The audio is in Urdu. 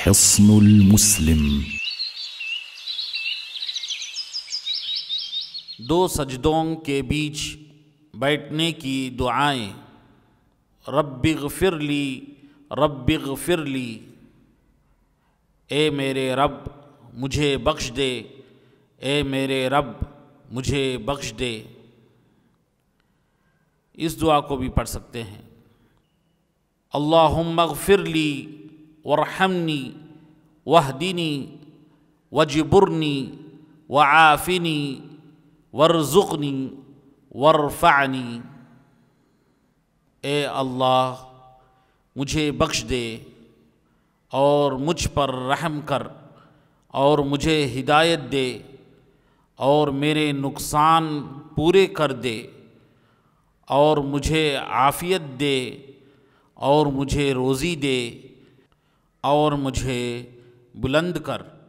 حصن المسلم دو سجدوں کے بیچ بیٹھنے کی دعائیں رب اغفر لی رب اغفر لی اے میرے رب مجھے بخش دے اے میرے رب مجھے بخش دے اس دعا کو بھی پڑھ سکتے ہیں اللہم اغفر لی ورحمنی واهدنی دینی وعافنی وارزقنی وارفعني اے اللہ مجھے بخش دے اور مجھ پر رحم کر اور مجھے ہدایت دے اور میرے نقصان پورے کر دے اور مجھے عافیت دے اور مجھے روزی دے और मुझे बुलंद कर